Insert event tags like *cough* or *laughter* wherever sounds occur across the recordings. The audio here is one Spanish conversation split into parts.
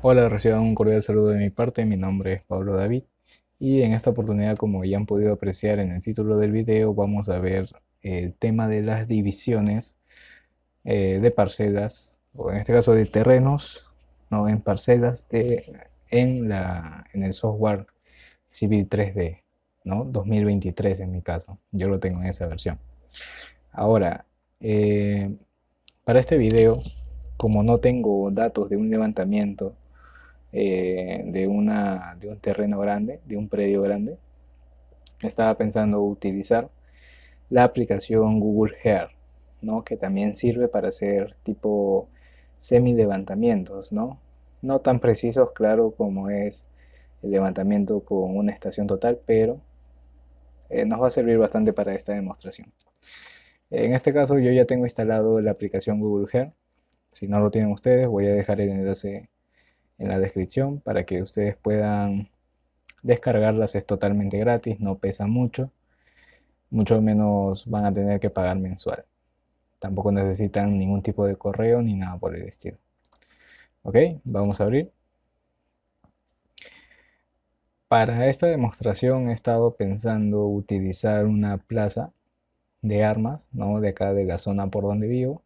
Hola, reciban un cordial saludo de mi parte, mi nombre es Pablo David y en esta oportunidad como ya han podido apreciar en el título del video vamos a ver el tema de las divisiones eh, de parcelas o en este caso de terrenos, no en parcelas de, en, la, en el software Civil 3D, 2023 en mi caso, yo lo tengo en esa versión. Ahora, eh, para este video, como no tengo datos de un levantamiento eh, de, una, de un terreno grande, de un predio grande, estaba pensando utilizar la aplicación Google Hair ¿no? que también sirve para hacer tipo semi-levantamientos, ¿no? no tan precisos, claro, como es el levantamiento con una estación total, pero eh, nos va a servir bastante para esta demostración. En este caso yo ya tengo instalado la aplicación Google Earth. Si no lo tienen ustedes, voy a dejar el enlace en la descripción para que ustedes puedan descargarlas. Es totalmente gratis, no pesa mucho. Mucho menos van a tener que pagar mensual. Tampoco necesitan ningún tipo de correo ni nada por el estilo. Ok, vamos a abrir. Para esta demostración he estado pensando utilizar una plaza de armas, ¿no? De acá de la zona por donde vivo,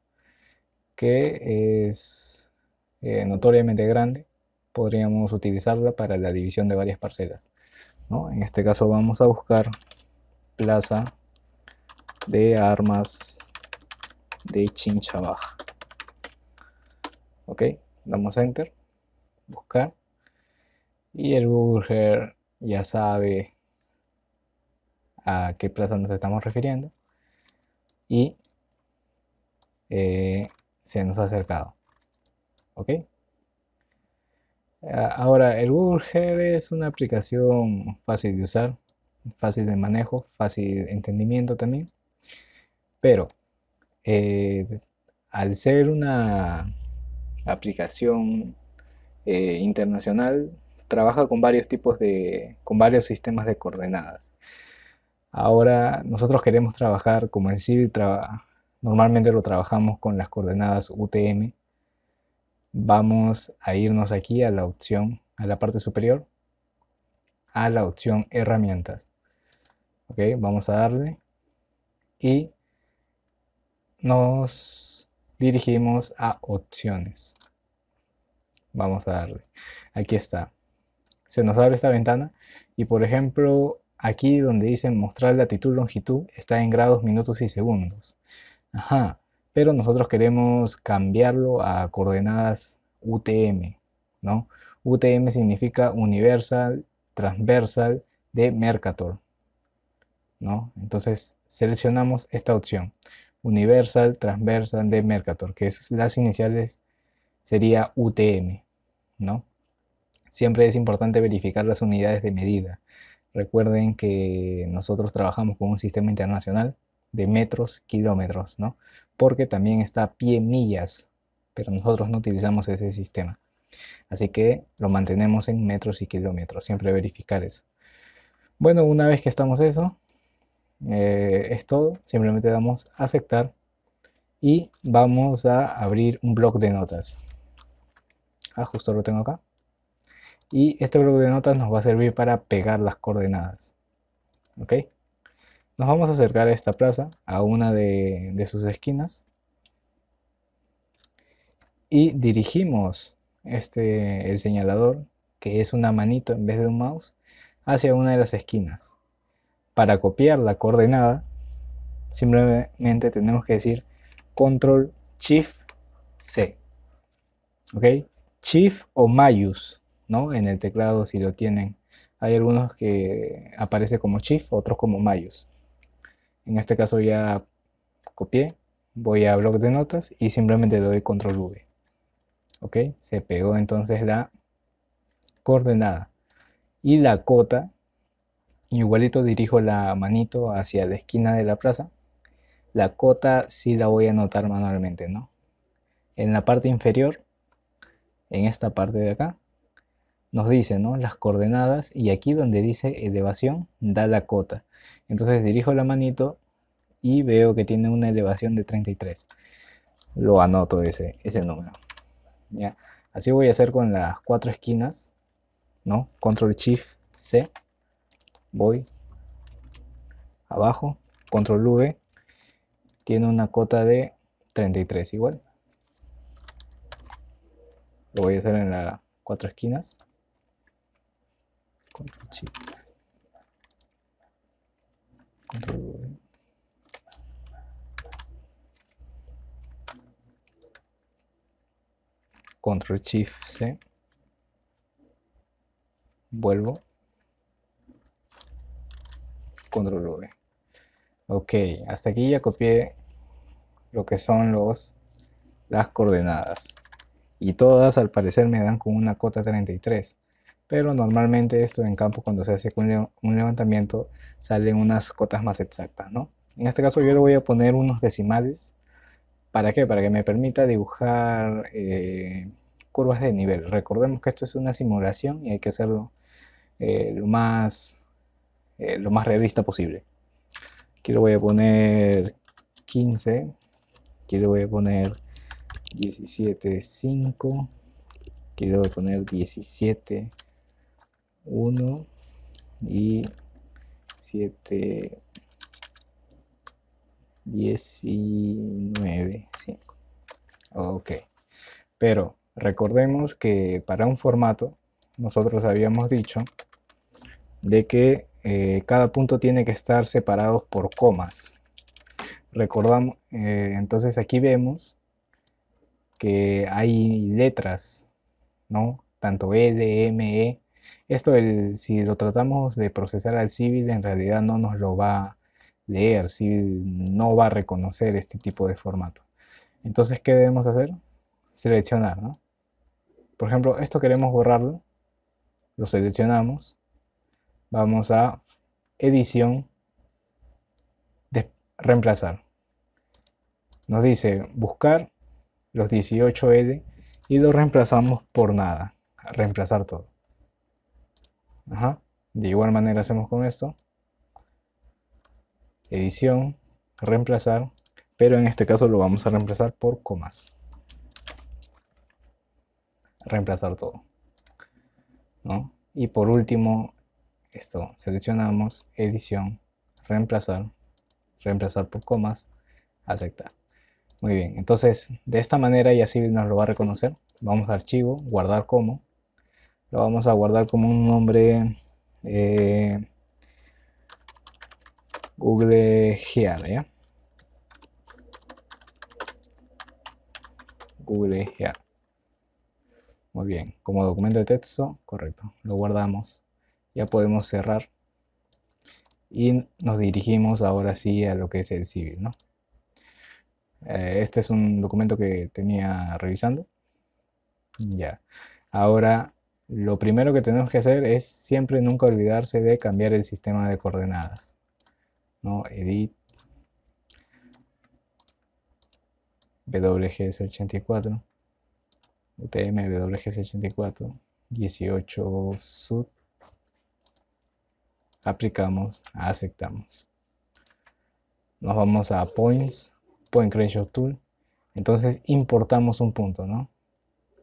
que es eh, notoriamente grande podríamos utilizarla para la división de varias parcelas. En este caso vamos a buscar plaza de armas de chincha baja Ok, damos enter, buscar. Y el Burger ya sabe a qué plaza nos estamos refiriendo. Y eh, se nos ha acercado. ¿Ok? Ahora, el Google head es una aplicación fácil de usar, fácil de manejo, fácil de entendimiento también. Pero eh, al ser una aplicación eh, internacional, trabaja con varios tipos de, con varios sistemas de coordenadas. Ahora nosotros queremos trabajar como en civil normalmente lo trabajamos con las coordenadas UTM, vamos a irnos aquí a la opción, a la parte superior, a la opción herramientas. Ok, vamos a darle y nos dirigimos a opciones. Vamos a darle. Aquí está. Se nos abre esta ventana y por ejemplo aquí donde dice mostrar latitud, longitud, está en grados, minutos y segundos. Ajá, pero nosotros queremos cambiarlo a coordenadas UTM, ¿no? UTM significa Universal Transversal de Mercator, ¿no? Entonces seleccionamos esta opción, Universal Transversal de Mercator, que es las iniciales sería UTM, ¿no? Siempre es importante verificar las unidades de medida. Recuerden que nosotros trabajamos con un sistema internacional de metros, kilómetros, ¿no? Porque también está pie millas, pero nosotros no utilizamos ese sistema. Así que lo mantenemos en metros y kilómetros, siempre verificar eso. Bueno, una vez que estamos eso, eh, es todo. Simplemente damos a aceptar y vamos a abrir un bloc de notas. Ah, justo lo tengo acá. Y este bloque de notas nos va a servir para pegar las coordenadas. ¿Ok? Nos vamos a acercar a esta plaza, a una de, sus esquinas. Y dirigimos este, el señalador, que es una manito en vez de un mouse, hacia una de las esquinas. Para copiar la coordenada, simplemente tenemos que decir control shift C. ¿Ok? Shift o mayus, ¿no? En el teclado si lo tienen. Hay algunos que aparece como shift, otros como mayus. En este caso ya copié, voy a bloc de notas y simplemente le doy control V. ¿Ok? Se pegó entonces la coordenada. Y la cota, igualito dirijo la manito hacia la esquina de la plaza. La cota sí la voy a anotar manualmente, ¿no? En la parte inferior, en esta parte de acá, nos dice ¿no? las coordenadas y aquí donde dice elevación da la cota. Entonces dirijo la manito y veo que tiene una elevación de 33. Lo anoto ese, ese número. ¿ya? Así voy a hacer con las cuatro esquinas. ¿no? Control Shift C. Voy abajo. Control V. Tiene una cota de 33 igual. Lo voy a hacer en las cuatro esquinas. Control Shift. Control V. Control Shift C. Vuelvo. Control V. Ok, hasta aquí ya copié lo que son los, las coordenadas. Y todas al parecer me dan con una cota 33 pero normalmente esto en campo cuando se hace un, levantamiento salen unas cotas más exactas, En este caso yo le voy a poner unos decimales. ¿Para qué? Para que me permita dibujar eh, curvas de nivel. Recordemos que esto es una simulación y hay que hacerlo eh, lo, más, eh, lo más realista posible. Aquí le voy a poner 15. Aquí le voy a poner 17.5. 5. Aquí le voy a poner 17, 1 y 7 19 5 ok pero recordemos que para un formato nosotros habíamos dicho de que eh, cada punto tiene que estar separado por comas recordamos eh, entonces aquí vemos que hay letras no tanto L, e, M, E esto, si lo tratamos de procesar al civil, en realidad no nos lo va a leer, civil no va a reconocer este tipo de formato. Entonces, ¿qué debemos hacer? Seleccionar, ¿no? Por ejemplo, esto queremos borrarlo, lo seleccionamos, vamos a edición, reemplazar. Nos dice buscar los 18L y lo reemplazamos por nada, reemplazar todo. De igual manera hacemos con esto. Edición, reemplazar, pero en este caso lo vamos a reemplazar por comas. Reemplazar todo. Y por último, esto, seleccionamos edición, reemplazar, reemplazar por comas, aceptar. Muy bien, entonces de esta manera y así nos lo va a reconocer. Vamos a archivo, guardar como, lo vamos a guardar como un nombre eh, Google Gear, ¿ya? Google Gear. Muy bien, como documento de texto, correcto, lo guardamos. Ya podemos cerrar. Y nos dirigimos ahora sí a lo que es el civil, ¿no? Eh, este es un documento que tenía revisando. Ya. Ahora lo primero que tenemos que hacer es siempre nunca olvidarse de cambiar el sistema de coordenadas. Edit WGS84 UTM WGS84 18 sud aplicamos aceptamos nos vamos a points point creation tool entonces importamos un punto no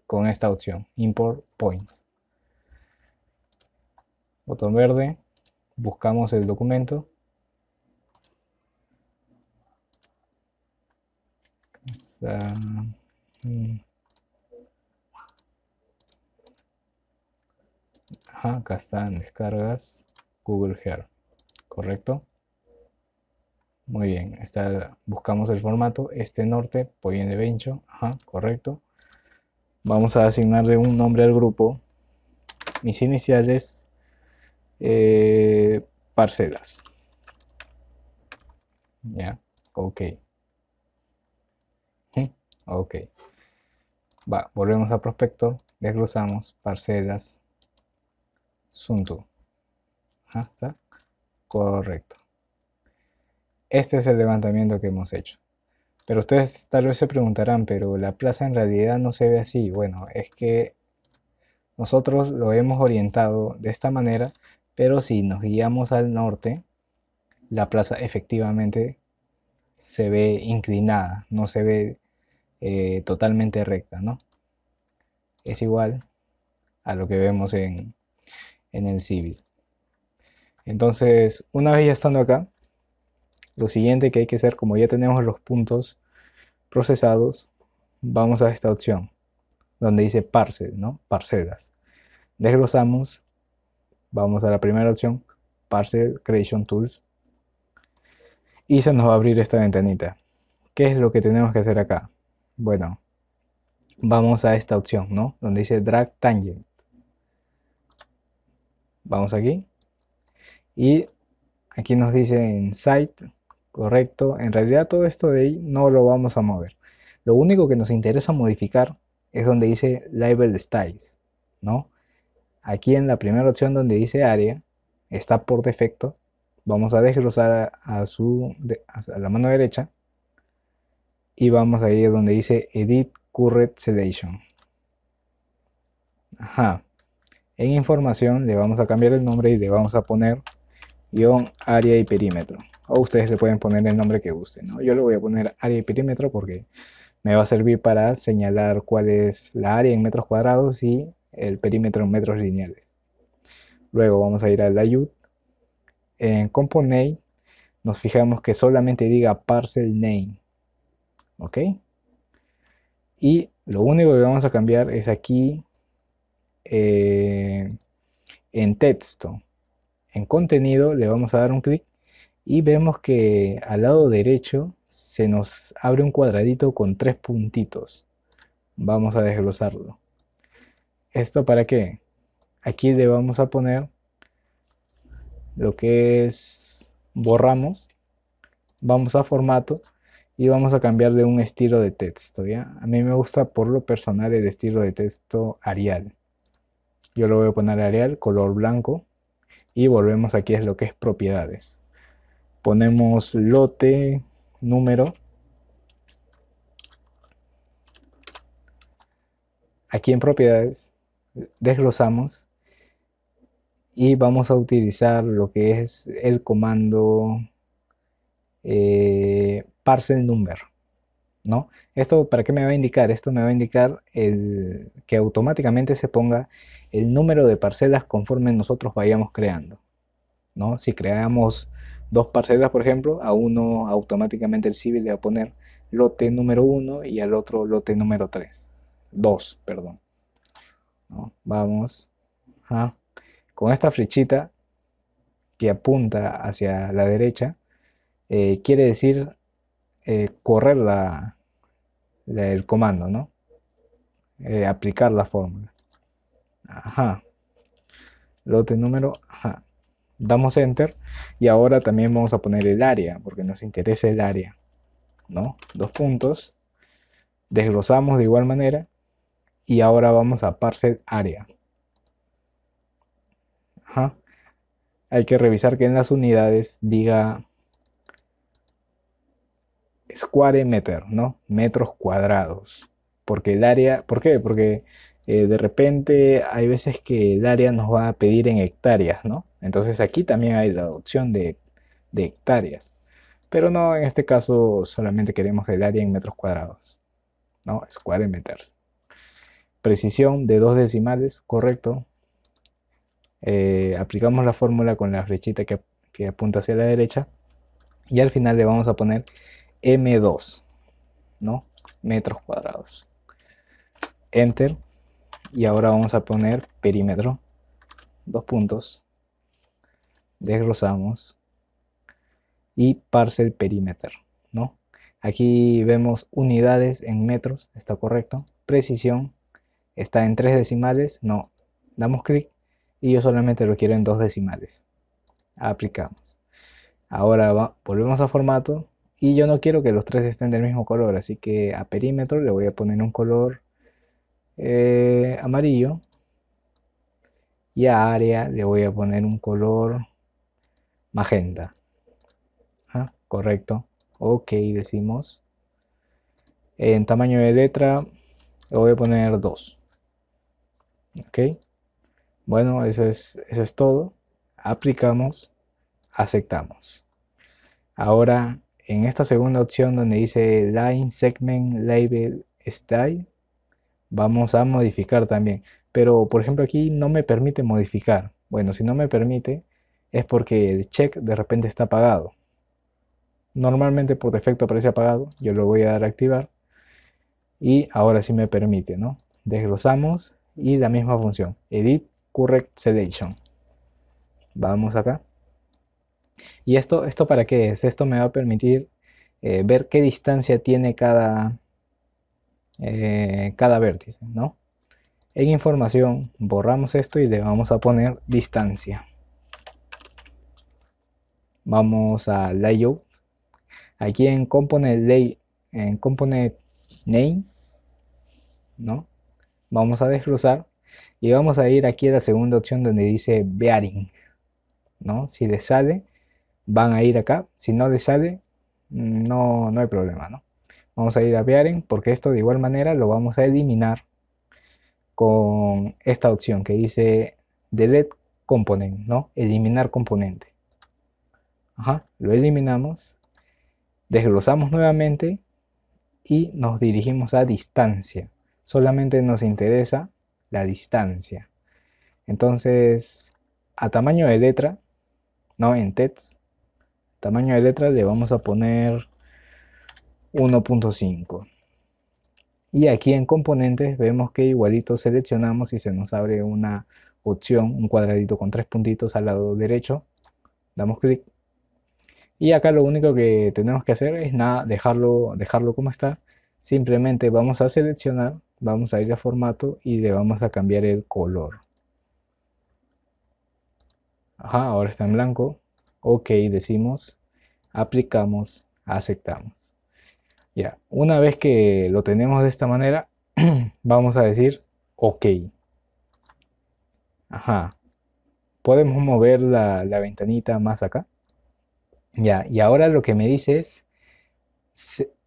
con esta opción import points botón verde, buscamos el documento. Mm. Ajá, acá están descargas Google Hair, ¿correcto? Muy bien, está, buscamos el formato, este norte, Poyen de Bencho, ajá, correcto. Vamos a asignarle un nombre al grupo. Mis iniciales eh, parcelas. Ya, ok. Ok. Va, volvemos a prospector, desglosamos parcelas Suntu. está, Correcto. Este es el levantamiento que hemos hecho. Pero ustedes tal vez se preguntarán, pero la plaza en realidad no se ve así. Bueno, es que nosotros lo hemos orientado de esta manera pero si nos guiamos al norte, la plaza efectivamente se ve inclinada, no se ve eh, totalmente recta, ¿no? Es igual a lo que vemos en, en el civil. Entonces, una vez ya estando acá, lo siguiente que hay que hacer, como ya tenemos los puntos procesados, vamos a esta opción, donde dice parcel, ¿no? Parcelas. Desglosamos Vamos a la primera opción, Parcel Creation Tools. Y se nos va a abrir esta ventanita. ¿Qué es lo que tenemos que hacer acá? Bueno, vamos a esta opción, ¿no? Donde dice Drag Tangent. Vamos aquí. Y aquí nos dice Insight, Site, correcto. En realidad todo esto de ahí no lo vamos a mover. Lo único que nos interesa modificar es donde dice Label Styles, ¿no? aquí en la primera opción donde dice área, está por defecto. Vamos a desglosar a, su, a la mano derecha y vamos a ir donde dice Edit Current Selection. Ajá. En información le vamos a cambiar el nombre y le vamos a poner guión área y perímetro. O ustedes le pueden poner el nombre que gusten. ¿no? Yo le voy a poner área y perímetro porque me va a servir para señalar cuál es la área en metros cuadrados y el perímetro en metros lineales. Luego vamos a ir al layout. En component nos fijamos que solamente diga parcel name. ¿Ok? Y lo único que vamos a cambiar es aquí eh, en texto. En contenido le vamos a dar un clic y vemos que al lado derecho se nos abre un cuadradito con tres puntitos. Vamos a desglosarlo. ¿Esto para qué? Aquí le vamos a poner lo que es borramos. Vamos a formato y vamos a cambiarle un estilo de texto. ¿ya? A mí me gusta por lo personal el estilo de texto Arial. Yo lo voy a poner Arial, color blanco. Y volvemos aquí es lo que es propiedades. Ponemos lote, número. Aquí en propiedades desglosamos y vamos a utilizar lo que es el comando eh, parcel number. ¿no? Esto para qué me va a indicar? Esto me va a indicar el, que automáticamente se ponga el número de parcelas conforme nosotros vayamos creando. ¿no? Si creamos dos parcelas, por ejemplo, a uno automáticamente el civil le va a poner lote número uno y al otro lote número 3. 2, perdón. Vamos. Con esta flechita que apunta hacia la derecha, eh, quiere decir eh, correr la, el comando, ¿no? Eh, aplicar la fórmula. Ajá. Lote número, Damos enter y ahora también vamos a poner el área, porque nos interesa el área, ¿no? Dos puntos. Desglosamos de igual manera y ahora vamos a parsear área. Hay que revisar que en las unidades diga square meter, ¿no? Metros cuadrados. Porque el área, ¿por qué? Porque eh, de repente hay veces que el área nos va a pedir en hectáreas, ¿no? Entonces aquí también hay la opción de, de hectáreas. Pero no, en este caso solamente queremos el área en metros cuadrados, ¿no? Square meters. Precisión de dos decimales, correcto. Eh, aplicamos la fórmula con la flechita que, apunta hacia la derecha. Y al final le vamos a poner M2, ¿no? Metros cuadrados. Enter. Y ahora vamos a poner perímetro. Dos puntos. Desglosamos. Y parcel perímetro ¿no? Aquí vemos unidades en metros, está correcto. Precisión está en tres decimales, no. Damos clic y yo solamente lo quiero en dos decimales. Aplicamos. Ahora volvemos a formato y yo no quiero que los tres estén del mismo color, así que a perímetro le voy a poner un color eh, amarillo y a área le voy a poner un color magenta. Ah, correcto. Ok, decimos. En tamaño de letra le voy a poner 2. Ok. Bueno, eso es, eso es todo. Aplicamos, aceptamos. Ahora, en esta segunda opción donde dice Line Segment Label Style, vamos a modificar también. Pero, por ejemplo, aquí no me permite modificar. Bueno, si no me permite, es porque el check de repente está apagado. Normalmente por defecto aparece apagado, yo lo voy a dar a activar. Y ahora sí me permite, ¿no? Desglosamos y la misma función edit correct selection vamos acá y esto esto para qué es esto me va a permitir eh, ver qué distancia tiene cada eh, cada vértice no en información borramos esto y le vamos a poner distancia vamos a layout aquí en component lay en component name no Vamos a desglosar y vamos a ir aquí a la segunda opción donde dice Bearing. ¿no? Si les sale, van a ir acá. Si no les sale, no, no hay problema. ¿no? Vamos a ir a Bearing porque esto de igual manera lo vamos a eliminar con esta opción que dice Delete Component, ¿no? Eliminar componente. Ajá, lo eliminamos. Desglosamos nuevamente y nos dirigimos a distancia solamente nos interesa la distancia. Entonces, a tamaño de letra, no en text. E tamaño de letra le vamos a poner 1.5. Y aquí en componentes vemos que igualito seleccionamos y se nos abre una opción, un cuadradito con tres puntitos al lado derecho. Damos clic. Y acá lo único que tenemos que hacer es nada, dejarlo, dejarlo como está. Simplemente vamos a seleccionar vamos a ir a formato y le vamos a cambiar el color. Ajá, ahora está en blanco. Ok, decimos, aplicamos, aceptamos. Ya, una vez que lo tenemos de esta manera, *clears throat* vamos a decir ok. Ajá. Podemos mover la, la ventanita más acá. Ya, y ahora lo que me dice es,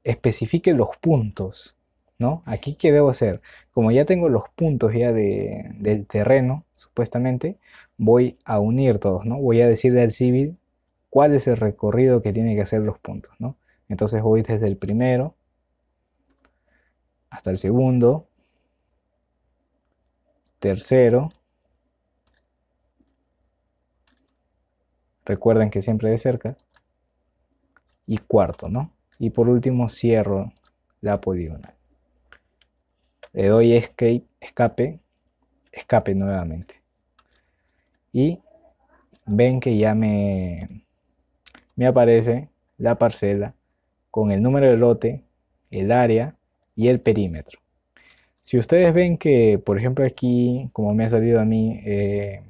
especifique los puntos. ¿no? Aquí, ¿qué debo hacer? Como ya tengo los puntos ya de, del terreno, supuestamente, voy a unir todos, ¿no? Voy a decirle al civil cuál es el recorrido que tiene que hacer los puntos, ¿no? Entonces voy desde el primero hasta el segundo, tercero. Recuerden que siempre de cerca. Y cuarto, ¿no? Y por último cierro la poligonal. Le doy escape, escape, escape nuevamente. Y ven que ya me, me aparece la parcela con el número de lote, el área y el perímetro. Si ustedes ven que, por ejemplo, aquí, como me ha salido a mí, eh,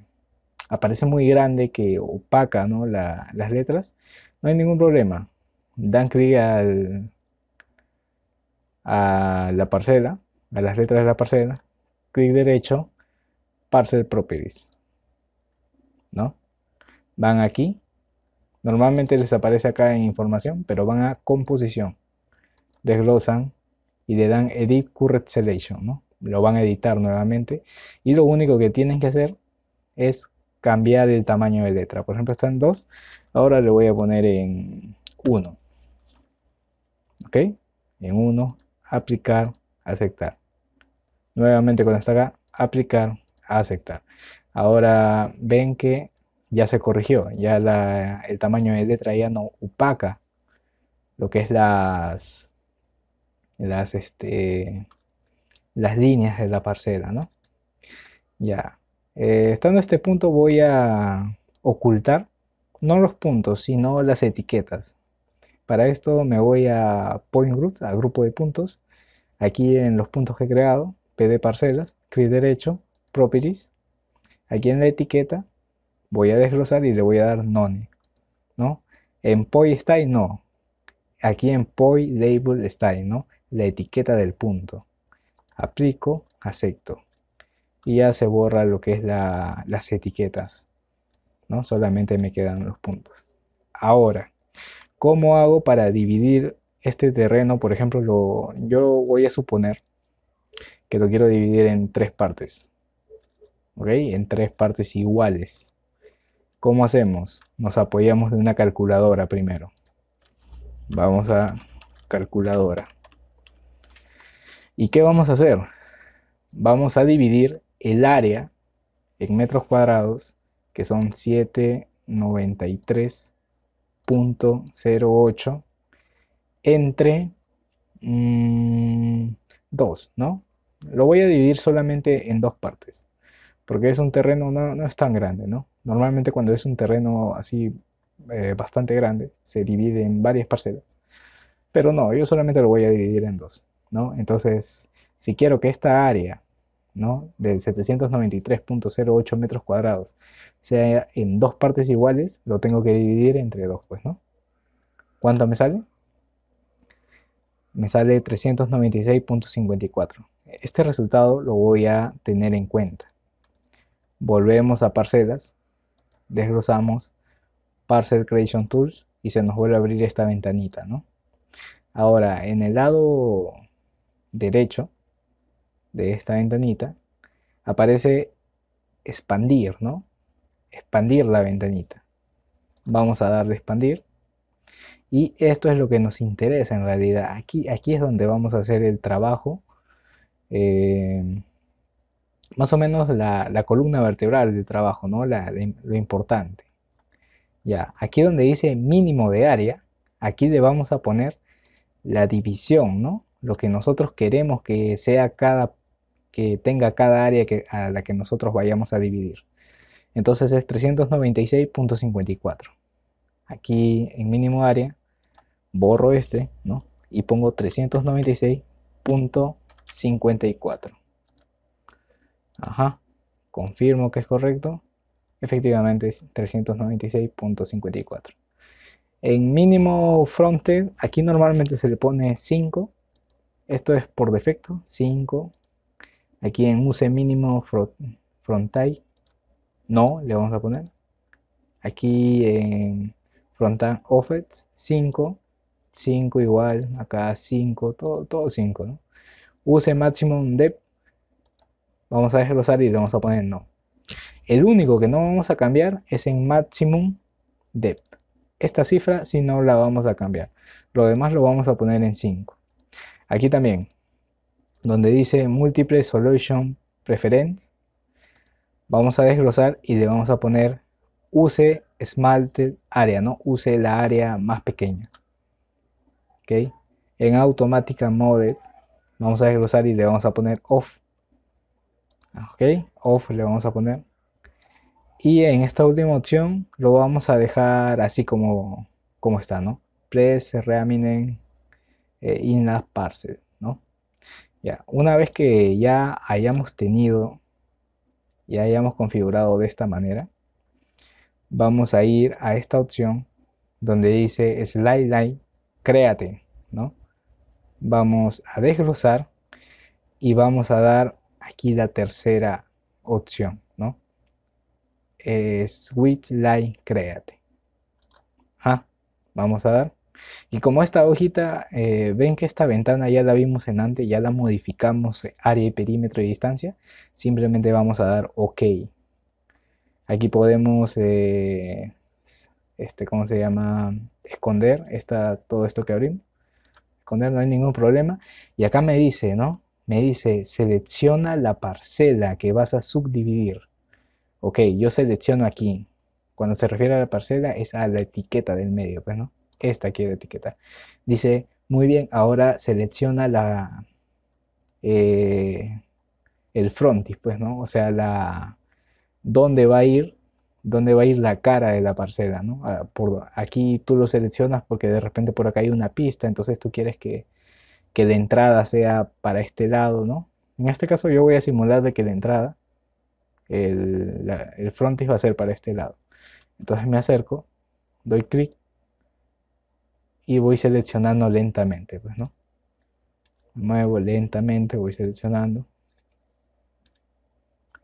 aparece muy grande que opaca ¿no? las letras, no hay ningún problema. Dan clic al, a la parcela a las letras de la parcela, clic derecho, Parcel Properties. ¿No? Van aquí. Normalmente les aparece acá en información, pero van a composición. Desglosan y le dan Edit Current Selection, Lo van a editar nuevamente. Y lo único que tienen que hacer es cambiar el tamaño de letra. Por ejemplo, está en 2. Ahora le voy a poner en 1. ¿Ok? En 1, aplicar, aceptar nuevamente cuando está acá, aplicar, aceptar. Ahora ven que ya se corrigió, ya el tamaño de letra ya no opaca lo que es las, las, este, las líneas de la parcela, Ya, eh, estando en este punto voy a ocultar, no los puntos, sino las etiquetas. Para esto me voy a Point Group, a grupo de puntos, aquí en los puntos que he creado, P de parcelas, clic derecho, properties. Aquí en la etiqueta voy a desglosar y le voy a dar none. ¿no? En poi style no. Aquí en poi label style, ¿no? La etiqueta del punto. Aplico, acepto. Y ya se borra lo que es las etiquetas. ¿no? Solamente me quedan los puntos. Ahora, ¿cómo hago para dividir este terreno? Por ejemplo, lo, yo voy a suponer que lo quiero dividir en tres partes. ¿Ok? En tres partes iguales. ¿Cómo hacemos? Nos apoyamos de una calculadora primero. Vamos a calculadora. ¿Y qué vamos a hacer? Vamos a dividir el área en metros cuadrados, que son 793.08, entre 2, mm, ¿no? Lo voy a dividir solamente en dos partes, porque es un terreno, no, es tan grande, ¿no? Normalmente cuando es un terreno así eh, bastante grande, se divide en varias parcelas, pero no, yo solamente lo voy a dividir en dos, ¿no? Entonces, si quiero que esta área, ¿no? De 793.08 metros cuadrados sea en dos partes iguales, lo tengo que dividir entre dos, pues, ¿no? ¿Cuánto me sale? me sale 396.54. Este resultado lo voy a tener en cuenta. Volvemos a parcelas, desglosamos Parcel Creation Tools y se nos vuelve a abrir esta ventanita, Ahora, en el lado derecho de esta ventanita aparece expandir, ¿no? Expandir la ventanita. Vamos a darle expandir. Y esto es lo que nos interesa en realidad. Aquí, aquí es donde vamos a hacer el trabajo eh, más o menos la, columna vertebral de trabajo, ¿no? La, lo importante. Ya, aquí donde dice mínimo de área, aquí le vamos a poner la división, ¿no? Lo que nosotros queremos que sea cada, que tenga cada área que, a la que nosotros vayamos a dividir. Entonces es 396.54. Aquí en mínimo área borro este, ¿no? Y pongo 396.54 54. Ajá, confirmo que es correcto. Efectivamente es 396.54. En mínimo fronted, aquí normalmente se le pone 5. Esto es por defecto, 5. Aquí en use mínimo frontal, no, le vamos a poner. Aquí en frontal offset, 5. 5 igual, acá 5, todo 5, ¿no? use maximum depth. Vamos a desglosar y le vamos a poner no. El único que no vamos a cambiar es en maximum depth. Esta cifra si no la vamos a cambiar. Lo demás lo vamos a poner en 5. Aquí también, donde dice multiple solution preference, vamos a desglosar y le vamos a poner use smalted area ¿no? Use la área más pequeña. ¿Ok? En automática mode vamos a desglosar y le vamos a poner off ah, ok off le vamos a poner y en esta última opción lo vamos a dejar así como como está no press reaminen eh, in la parse no ya una vez que ya hayamos tenido y hayamos configurado de esta manera vamos a ir a esta opción donde dice slide line créate no vamos a desglosar y vamos a dar aquí la tercera opción, ¿no? switch line créate. vamos a dar. Y como esta hojita, eh, ven que esta ventana ya la vimos en antes, ya la modificamos eh, área y perímetro y distancia, simplemente vamos a dar OK. Aquí podemos, eh, este, ¿cómo se llama? Esconder todo esto que abrimos no hay ningún problema. Y acá me dice, ¿no? Me dice, selecciona la parcela que vas a subdividir. Ok, yo selecciono aquí. Cuando se refiere a la parcela es a la etiqueta del medio, pues, ¿no? Esta la etiqueta Dice, muy bien, ahora selecciona la... Eh, el frontis, pues, ¿no? O sea, la... ¿Dónde va a ir dónde va a ir la cara de la parcela, ¿no? Ah, por, aquí tú lo seleccionas porque de repente por acá hay una pista, entonces tú quieres que, que la entrada sea para este lado, ¿no? En este caso yo voy a simular de que la entrada, el, el frontis va a ser para este lado. Entonces me acerco, doy clic y voy seleccionando lentamente, pues, ¿no? Muevo lentamente, voy seleccionando.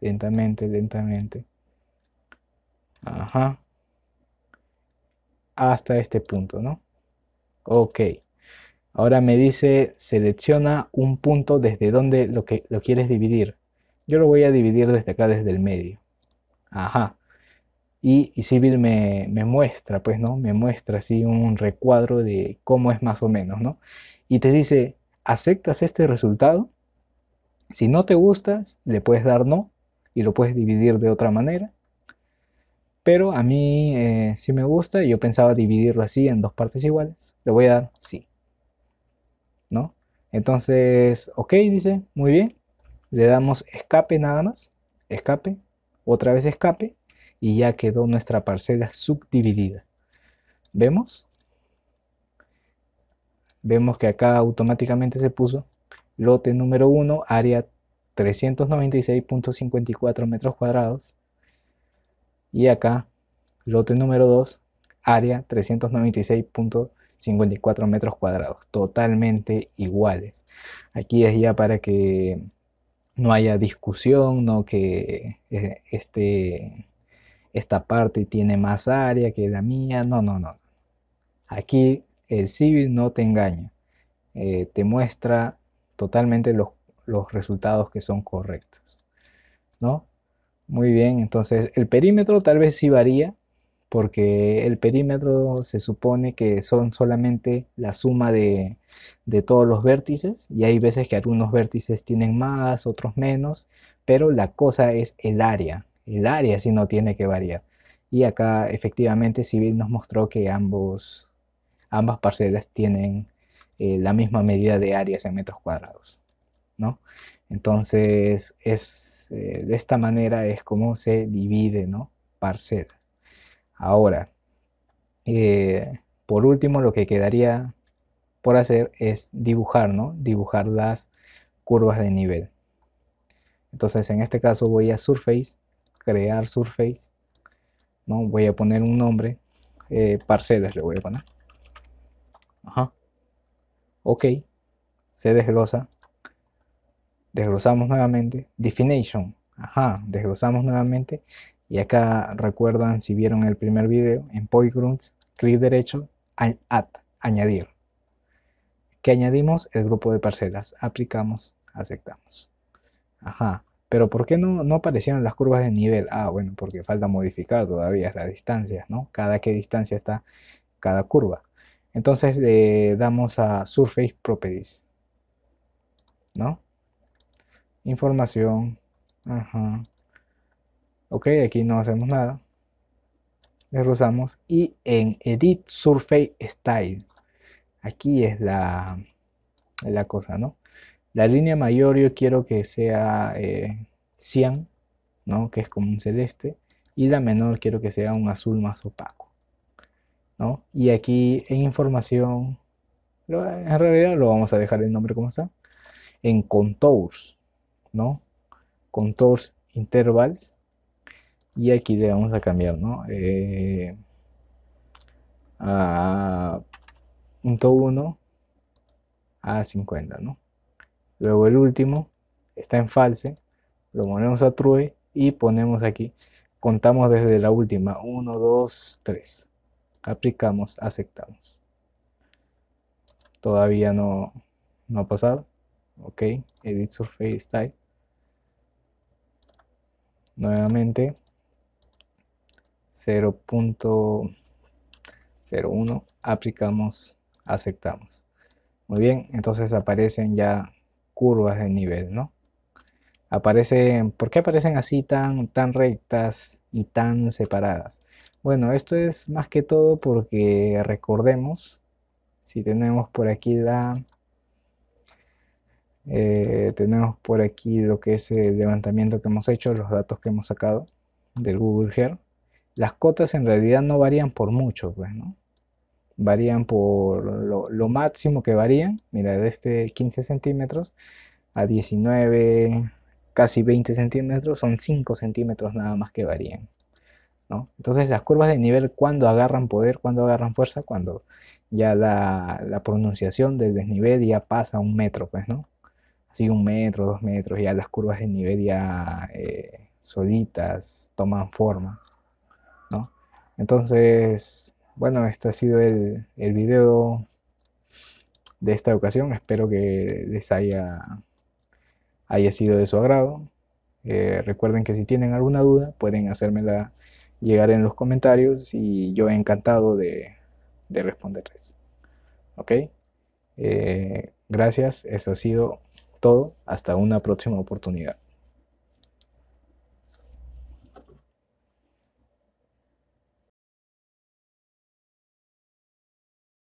Lentamente, lentamente. Ajá. Hasta este punto, ¿no? Ok. Ahora me dice, selecciona un punto desde donde lo, que, lo quieres dividir. Yo lo voy a dividir desde acá, desde el medio. Ajá. Y, y Civil me, muestra, pues, ¿no? Me muestra así un recuadro de cómo es más o menos, ¿no? Y te dice, ¿aceptas este resultado? Si no te gustas, le puedes dar no y lo puedes dividir de otra manera. Pero a mí eh, sí me gusta yo pensaba dividirlo así en dos partes iguales. Le voy a dar sí. ¿No? Entonces, ok, dice, muy bien. Le damos escape nada más. Escape. Otra vez escape. Y ya quedó nuestra parcela subdividida. ¿Vemos? Vemos que acá automáticamente se puso lote número 1, área 396.54 metros cuadrados y acá lote número 2, área 396.54 metros cuadrados, totalmente iguales. Aquí es ya para que no haya discusión, no que eh, este, esta parte tiene más área que la mía, no, no, no. Aquí el civil no te engaña, eh, te muestra totalmente los, los resultados que son correctos, ¿no? Muy bien, entonces el perímetro tal vez sí varía, porque el perímetro se supone que son solamente la suma de, todos los vértices y hay veces que algunos vértices tienen más, otros menos, pero la cosa es el área, el área sí no tiene que variar. Y acá efectivamente Civil nos mostró que ambos, ambas parcelas tienen eh, la misma medida de áreas en metros cuadrados. ¿no? Entonces, es, eh, de esta manera es como se divide, ¿no? Parcela. Ahora, eh, por último, lo que quedaría por hacer es dibujar, ¿no? Dibujar las curvas de nivel. Entonces, en este caso voy a Surface, crear Surface, ¿no? Voy a poner un nombre, eh, parcelas le voy a poner. Ajá. Ok, se desglosa desglosamos nuevamente, definition, ajá, desglosamos nuevamente y acá recuerdan si vieron el primer video, en PointGroup, clic derecho, add, añadir. Que añadimos el grupo de parcelas, aplicamos, aceptamos. Ajá, pero ¿por qué no, no aparecieron las curvas de nivel? Ah, bueno, porque falta modificar todavía la distancia ¿no? Cada qué distancia está cada curva. Entonces le damos a Surface Properties, ¿no? información. Ok, aquí no hacemos nada. rozamos. Y en Edit Surface Style. Aquí es la, la cosa, ¿no? La línea mayor yo quiero que sea eh, cian, ¿no? Que es como un celeste. Y la menor quiero que sea un azul más opaco, ¿no? Y aquí en información, en realidad lo vamos a dejar el nombre como está. En contours, ¿no? intervals. Y aquí le vamos a cambiar, ¿no? Eh, a punto 1 a 50, ¿no? Luego el último está en false, lo ponemos a true y ponemos aquí, contamos desde la última, 1, 2, 3. Aplicamos, aceptamos. Todavía no, no ha pasado. Ok, edit surface type nuevamente 0.01 aplicamos aceptamos muy bien entonces aparecen ya curvas de nivel no aparecen ¿por qué aparecen así tan tan rectas y tan separadas bueno esto es más que todo porque recordemos si tenemos por aquí la eh, tenemos por aquí lo que es el levantamiento que hemos hecho, los datos que hemos sacado del Google Earth. Las cotas en realidad no varían por mucho, pues, ¿no? Varían por lo, máximo que varían, mira, de este 15 centímetros a 19, casi 20 centímetros, son 5 centímetros nada más que varían. ¿no? Entonces las curvas de nivel, cuando agarran poder, cuando agarran fuerza, cuando ya la pronunciación del desnivel ya pasa un metro, pues, ¿no? un metro, dos metros, ya las curvas de nivel ya eh, solitas toman forma, ¿no? Entonces, bueno, esto ha sido el, el video de esta ocasión. Espero que les haya, haya sido de su agrado. Eh, recuerden que si tienen alguna duda pueden hacérmela llegar en los comentarios y yo encantado de, responderles. ¿Ok? Eh, gracias, eso ha sido todo, hasta una próxima oportunidad.